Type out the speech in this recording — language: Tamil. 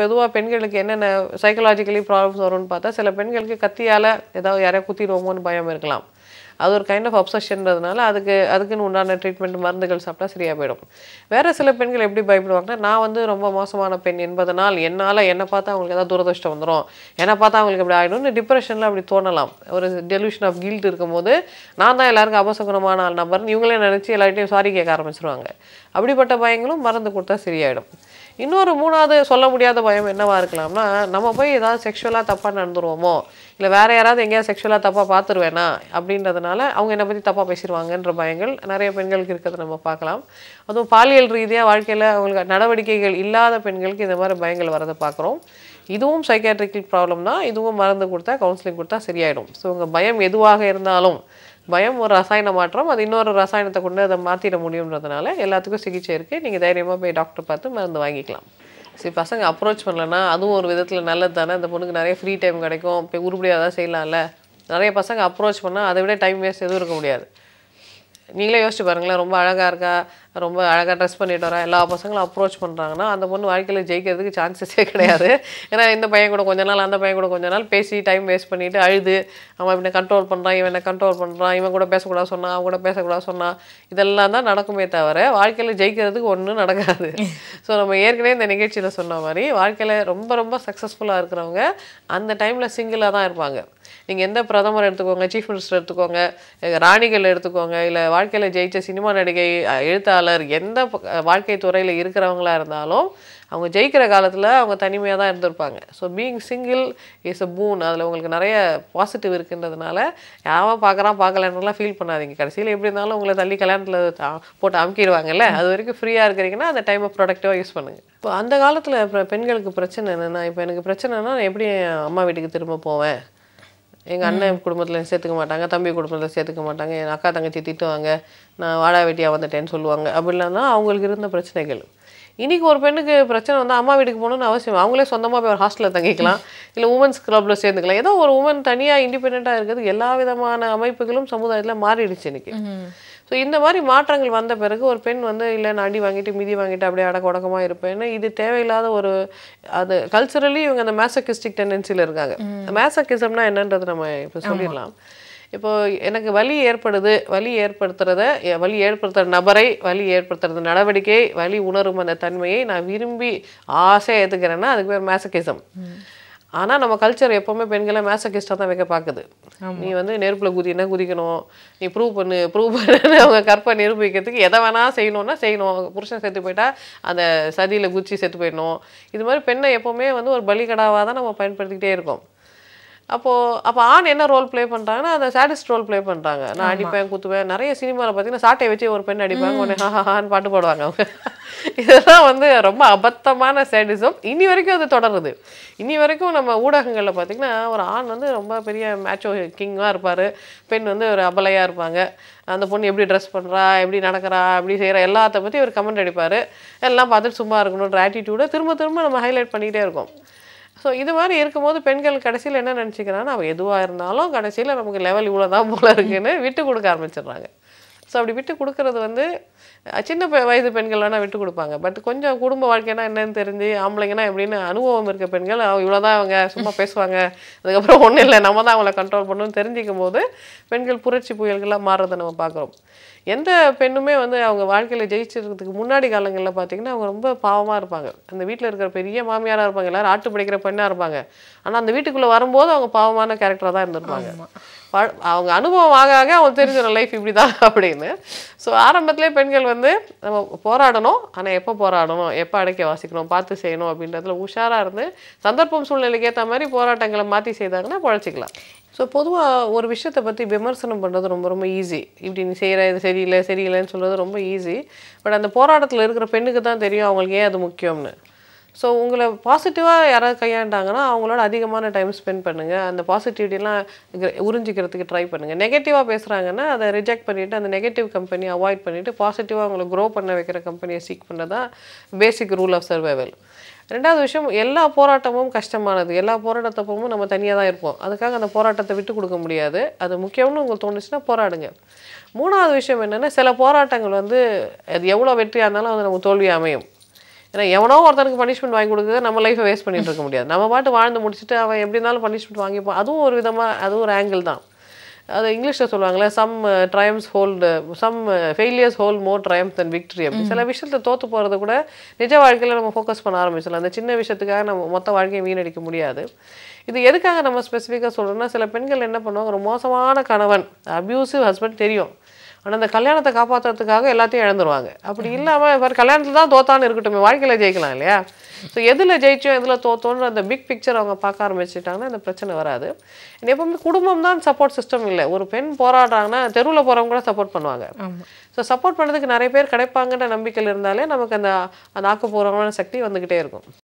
பொதுவாக பெண்களுக்கு என்னென்ன சைக்கலாஜிக்கலி ப்ராப்ளம்ஸ் வரும்னு பார்த்தா சில பெண்களுக்கு கத்தியால் ஏதாவது யாரையா குத்திடுவோமோன்னு பயம் இருக்கலாம் அது ஒரு கைண்ட் ஆஃப் அப்சஷன்றதுனால அதுக்கு அதுக்குன்னு உண்டான ட்ரீட்மெண்ட் மருந்துகள் சாப்பிட்டா சரியாக போயிடும் வேறு சில பெண்கள் எப்படி பயப்படுவாங்கன்னா நான் வந்து ரொம்ப மோசமான பெண் என்பதனால் என்னால் என்னை பார்த்தா அவங்களுக்கு ஏதாவது துரதிருஷ்டம் வந்துடும் என்னை பார்த்தா அவங்களுக்கு இப்படி ஆகிடும்னு டிப்ரெஷனில் அப்படி தோணலாம் ஒரு டெலியூஷன் ஆஃப் கில்ட் இருக்கும்போது நான் தான் எல்லாருக்கும் அபசகுணமான ஆள் நம்பர்னு இவங்களே நினச்சி எல்லார்ட்டையும் சாரி கேட்க ஆரம்பிச்சிருவாங்க அப்படிப்பட்ட பயங்களும் மருந்து கொடுத்தா சரியாயிடும் இன்னொரு மூணாவது சொல்ல முடியாத பயம் என்னவாக இருக்கலாம்னா நம்ம போய் ஏதாவது செக்ஷுவலாக தப்பாக நடந்துருவோமோ இல்லை வேறு யாராவது எங்கேயாவது செக்ஷுவலாக தப்பாக பார்த்துருவேனா அப்படின்றதுனால அவங்க என்னை பற்றி தப்பாக பேசிடுவாங்கன்ற பயங்கள் நிறைய பெண்களுக்கு இருக்கிறத நம்ம பார்க்கலாம் அதுவும் பாலியல் ரீதியாக வாழ்க்கையில் அவங்களுக்கு நடவடிக்கைகள் இல்லாத பெண்களுக்கு இந்த மாதிரி பயங்கள் வரதை பார்க்குறோம் இதுவும் சைக்காட்ரிக்கல் ப்ராப்ளம் தான் இதுவும் மருந்து கொடுத்தா கவுன்சிலிங் கொடுத்தா சரியாயிடும் ஸோ உங்கள் பயம் எதுவாக இருந்தாலும் பயம் ஒரு ரசாயன மாற்றம் அது இன்னொரு ரசாயனத்தை கொண்டு அதை மாற்றிட முடியுன்றதுனால எல்லாத்துக்கும் சிகிச்சை இருக்குது நீங்கள் தைரியமாக போய் டாக்டர் பார்த்து மருந்து வாங்கிக்கலாம் சரி பசங்க அப்ரோச் பண்ணலன்னா அதுவும் ஒரு விதத்தில் நல்லது தானே அந்த பொண்ணுக்கு நிறைய ஃப்ரீ டைம் கிடைக்கும் இப்போ உருப்படியாக தான் செய்யலாம்ல நிறைய பசங்க அப்ரோச் பண்ணால் அதை விட டைம் வேஸ்ட் எதுவும் இருக்க முடியாது நீங்களே யோசிச்சு பாருங்களேன் ரொம்ப அழகாக இருக்கா ரொம்ப அழகாக ட்ரெஸ் பண்ணிட்டு வரா எல்லா பசங்களும் அப்ரோச் பண்ணுறாங்கன்னா அந்த பொண்ணு வாழ்க்கையில் ஜெயிக்கிறதுக்கு சான்சஸே கிடையாது ஏன்னா இந்த பையன் கூட கொஞ்ச நாள் அந்த பையன் கூட கொஞ்ச நாள் பேசி டைம் வேஸ்ட் பண்ணிவிட்டு அழுது அவன் இப்படி கண்ட்ரோல் பண்ணுறான் இவனை கண்ட்ரோல் பண்ணுறான் இவன் கூட பேசக்கூடாது சொன்னான் அவன் கூட பேசக்கூடாது சொன்னான் இதெல்லாம் தான் நடக்குமே தவிர வாழ்க்கையில் ஜெயிக்கிறதுக்கு ஒன்றும் நடக்காது ஸோ நம்ம ஏற்கனவே இந்த நிகழ்ச்சியில் சொன்ன மாதிரி வாழ்க்கையில் ரொம்ப ரொம்ப சக்ஸஸ்ஃபுல்லாக இருக்கிறவங்க அந்த டைமில் சிங்கிளாக தான் இருப்பாங்க நீங்கள் எந்த பிரதமர் எடுத்துக்கோங்க சீஃப் மினிஸ்டர் எடுத்துக்கோங்க ராணிகள் எடுத்துக்கோங்க இல்லை வாழ்க்கையில் ஜெயித்த சினிமா நடிகை எழுத்தாளர் வெற்றியாளர் எந்த வாழ்க்கை துறையில் இருக்கிறவங்களாக இருந்தாலும் அவங்க ஜெயிக்கிற காலத்தில் அவங்க தனிமையாக தான் இருந்திருப்பாங்க so being single is a boon அதில் உங்களுக்கு நிறைய பாசிட்டிவ் இருக்குன்றதுனால யாவன் பார்க்குறான் பார்க்கலன்றலாம் ஃபீல் பண்ணாதீங்க கடைசியில் எப்படி இருந்தாலும் உங்களை தள்ளி கல்யாணத்தில் போட்டு அமுக்கிடுவாங்கல்ல அது வரைக்கும் ஃப்ரீயாக இருக்கிறீங்கன்னா அந்த டைமை ப்ரொடக்டிவாக யூஸ் பண்ணுங்கள் இப்போ அந்த காலத்தில் பெண்களுக்கு பிரச்சனை என்னென்னா இப்போ எனக்கு பிரச்சனைனா நான் எப்படி அம்மா வீட்டுக்கு திரும்ப போவேன் எங்கள் அண்ணன் குடும்பத்தில் சேர்த்துக்க மாட்டாங்க தம்பி குடும்பத்தில் சேர்த்துக்க மாட்டாங்க என் அக்கா தங்கச்சி திட்டுவாங்க நான் வாடா வெட்டியாக வந்துட்டேன்னு சொல்லுவாங்க அப்படிலாம் தான் அவங்களுக்கு இருந்த பிரச்சனைகள் இன்றைக்கி ஒரு பெண்ணுக்கு பிரச்சனை வந்து அம்மா வீட்டுக்கு போகணுன்னு அவசியம் அவங்களே சொந்தமாக போய் ஒரு ஹாஸ்டலில் தங்கிக்கலாம் இல்லை உமன்ஸ் க்ளப்பில் சேர்ந்துக்கலாம் ஏதோ ஒரு உமன் தனியாக இண்டிபெண்ட்டாக இருக்கிறது எல்லா விதமான அமைப்புகளும் சமுதாயத்தில் மாறிடுச்சு இன்றைக்கி ஸோ இந்த மாதிரி மாற்றங்கள் வந்த பிறகு ஒரு பெண் வந்து இல்லை நான் அடி வாங்கிட்டு மிதி வாங்கிட்டு அப்படியே அடக்க உடக்கமாக இருப்பேன்னு இது தேவையில்லாத ஒரு அது கல்ச்சரலி இவங்க அந்த மேசக்கிஸ்டிக் டெண்டன்சியில் இருக்காங்க மேசக்கிசம்னா என்னன்றது நம்ம இப்போ சொல்லிடலாம் இப்போது எனக்கு வலி ஏற்படுது வலி ஏற்படுத்துறத வலி ஏற்படுத்துகிற நபரை வலி ஏற்படுத்துறது நடவடிக்கை வலி உணரும் அந்த தன்மையை நான் விரும்பி ஆசையாக ஏற்றுக்கிறேன்னா அதுக்கு பேர் மேசக்கிசம் ஆனால் நம்ம கல்ச்சர் எப்போவுமே பெண்களை மேசக்கிஸ்டாக தான் வைக்க பார்க்குது நீ வந்து நெருப்பில் குதினா குதிக்கணும் நீ ப்ரூவ் பண்ணு ப்ரூவ் பண்ணு அவங்க கற்பை நிரூபிக்கிறதுக்கு எதை வேணால் செய்யணும்னா செய்யணும் அவங்க புருஷன் செத்து போயிட்டா அந்த சதியில் குச்சி செத்து போயிடணும் இது மாதிரி பெண்ணை எப்போவுமே வந்து ஒரு பலிகடாவாக தான் நம்ம பயன்படுத்திக்கிட்டே இருக்கோம் அப்போது அப்போ ஆண் என்ன ரோல் ப்ளே பண்ணுறாங்கன்னா அந்த சாடிஸ்ட் ரோல் ப்ளே பண்ணுறாங்க நான் அடிப்பேன் குத்துவேன் நிறைய சினிமாவில் பார்த்தீங்கன்னா சாட்டையை வச்சு ஒரு பெண் அடிப்பாங்க உடனே ஹான்னு பாட்டு பாடுவாங்க அவங்க இதெல்லாம் வந்து ரொம்ப அபத்தமான சேடிசம் இனி வரைக்கும் அது தொடருது இனி வரைக்கும் நம்ம ஊடகங்களில் பார்த்திங்கன்னா ஒரு ஆண் வந்து ரொம்ப பெரிய மேட்சோ கிங்காக இருப்பார் பெண் வந்து ஒரு அபலையாக இருப்பாங்க அந்த பொண்ணு எப்படி ட்ரெஸ் பண்ணுறா எப்படி நடக்கிறா எப்படி செய்கிறா எல்லாத்த பற்றி ஒரு கமெண்ட் அடிப்பார் எல்லாம் பார்த்துட்டு சும்மா இருக்கணுன்ற ஆட்டிடியூடை திரும்ப திரும்ப நம்ம ஹைலைட் பண்ணிக்கிட்டே இருக்கோம் ஸோ இது மாதிரி இருக்கும்போது பெண்கள் கடைசியில் என்ன நினச்சிக்கிறாங்கன்னா அவள் எதுவாக இருந்தாலும் கடைசியில் நமக்கு லெவல் இவ்வளோ தான் போல இருக்குன்னு விட்டு கொடுக்க ஆரம்பிச்சிடுறாங்க ஸோ அப்படி விட்டு கொடுக்கறது வந்து சின்ன வயது பெண்கள் வேணால் விட்டு கொடுப்பாங்க பட் கொஞ்சம் குடும்ப வாழ்க்கைனா என்னன்னு தெரிஞ்சு ஆம்பளைங்கன்னா எப்படின்னு அனுபவம் இருக்க பெண்கள் அவங்க இவ்வளோதான் அவங்க சும்மா பேசுவாங்க அதுக்கப்புறம் ஒன்றும் இல்லை நம்ம தான் அவங்கள கண்ட்ரோல் பண்ணணும்னு தெரிஞ்சிக்கும் போது பெண்கள் புரட்சி புயல்களாக மாறுறதை நம்ம பார்க்குறோம் எந்த பெண்ணுமே வந்து அவங்க வாழ்க்கையில் ஜெயிச்சிருக்கிறதுக்கு முன்னாடி காலங்களில் பார்த்திங்கன்னா அவங்க ரொம்ப பாவமாக இருப்பாங்க அந்த வீட்டில் இருக்கிற பெரிய மாமியாராக இருப்பாங்க எல்லோரும் ஆட்டு பிடிக்கிற பெண்ணாக இருப்பாங்க ஆனால் அந்த வீட்டுக்குள்ளே வரும்போது அவங்க பாவமான கேரக்டராக தான் இருந்திருப்பாங்க அவங்க அனுபவம் ஆக ஆக அவங்க தெரிஞ்ச லைஃப் இப்படி தான் அப்படின்னு ஸோ ஆரம்பத்திலே பெண்கள் வந்து நம்ம போராடணும் ஆனால் எப்போ போராடணும் எப்போ அடைக்க வாசிக்கணும் பார்த்து செய்யணும் அப்படின்றதுல உஷாராக இருந்து சந்தர்ப்பம் சூழ்நிலைக்கு ஏற்ற மாதிரி போராட்டங்களை மாற்றி செய்தாங்கன்னா பழச்சிக்கலாம் ஸோ பொதுவாக ஒரு விஷயத்தை பற்றி விமர்சனம் பண்ணுறது ரொம்ப ரொம்ப ஈஸி இப்படி நீ செய்கிற இது சரியில்லை சரியில்லைன்னு சொல்கிறது ரொம்ப ஈஸி பட் அந்த போராட்டத்தில் இருக்கிற பெண்ணுக்கு தான் தெரியும் அவங்களுக்கு ஏன் அது முக்கியம்னு ஸோ உங்களை பாசிட்டிவாக யாராவது கையாண்டாங்கன்னா அவங்களோட அதிகமான டைம் ஸ்பெண்ட் பண்ணுங்கள் அந்த பாசிட்டிவிட்டிலாம் உறிஞ்சிக்கிறதுக்கு ட்ரை பண்ணுங்கள் நெகட்டிவாக பேசுகிறாங்கன்னா அதை ரிஜெக்ட் பண்ணிவிட்டு அந்த நெகட்டிவ் கம்பெனியை அவாய்ட் பண்ணிவிட்டு பாசிட்டிவாக அவங்களை க்ரோ பண்ண வைக்கிற கம்பெனியை சீக் பண்ணுறதா பேசிக் ரூல் ஆஃப் சர்வைவல் ரெண்டாவது விஷயம் எல்லா போராட்டமும் கஷ்டமானது எல்லா போராட்டத்தப்பவும் நம்ம தனியாக தான் இருப்போம் அதுக்காக அந்த போராட்டத்தை விட்டு கொடுக்க முடியாது அது முக்கியம்னு உங்களுக்கு தோணுச்சுன்னா போராடுங்க மூணாவது விஷயம் என்னென்னா சில போராட்டங்கள் வந்து அது எவ்வளோ வெற்றியாக இருந்தாலும் அது நமக்கு தோல்வி அமையும் ஏன்னா எவனோ ஒருத்தனுக்கு பனிஷ்மெண்ட் வாங்கி கொடுக்குறது நம்ம லைஃப்பை வேஸ்ட் பண்ணிட்டு இருக்க முடியாது நம்ம பாட்டு வாழ்ந்து முடிச்சுட்டு அவன் எப்படி இருந்தாலும் பனிஷ்மெண்ட் வாங்கிப்பான் அதுவும் ஒரு விதமாக அது ஒரு ஆங்கிள் தான் அது இங்கிலீஷில் சொல்லுவாங்களே some triumphs hold some failures hold more triumphs than victory அப்படி சில விஷயத்தை தோற்று போகிறது கூட நிஜ வாழ்க்கையில் நம்ம ஃபோக்கஸ் பண்ண ஆரம்பிச்சிடலாம் அந்த சின்ன விஷயத்துக்காக நம்ம மொத்த வாழ்க்கையை வீணடிக்க முடியாது இது எதுக்காக நம்ம ஸ்பெசிஃபிக்காக சொல்கிறோம்னா சில பெண்கள் என்ன பண்ணுவாங்க ஒரு மோசமான கணவன் அப்யூசிவ் ஹஸ்பண்ட் தெரியும் ஆனால் அந்த கல்யாணத்தை காப்பாற்றுறதுக்காக எல்லாத்தையும் இழந்துருவாங்க அப்படி இல்லாமல் வேறு கல்யாணத்தில் தான் தோத்தான்னு இருக்கட்டும் வாழ்க்கையில் ஜெயிக்கலாம் இல்லையா ஸோ எதில் ஜெயிச்சோம் எதில் தோத்தோன்ற அந்த பிக் பிக்சர் அவங்க பார்க்க ஆரம்பிச்சிட்டாங்கன்னா அந்த பிரச்சனை வராது எப்பவுமே குடும்பம் தான் சப்போர்ட் சிஸ்டம் இல்லை ஒரு பெண் போராடுறாங்கன்னா தெருவில் போகிறவங்க கூட சப்போர்ட் பண்ணுவாங்க ஸோ சப்போர்ட் பண்ணுறதுக்கு நிறைய பேர் கிடைப்பாங்கன்ற நம்பிக்கையில் இருந்தாலே நமக்கு அந்த அந்த ஆக்கப்பூர்வமான சக்தி வந்துக்கிட்டே இருக்கும்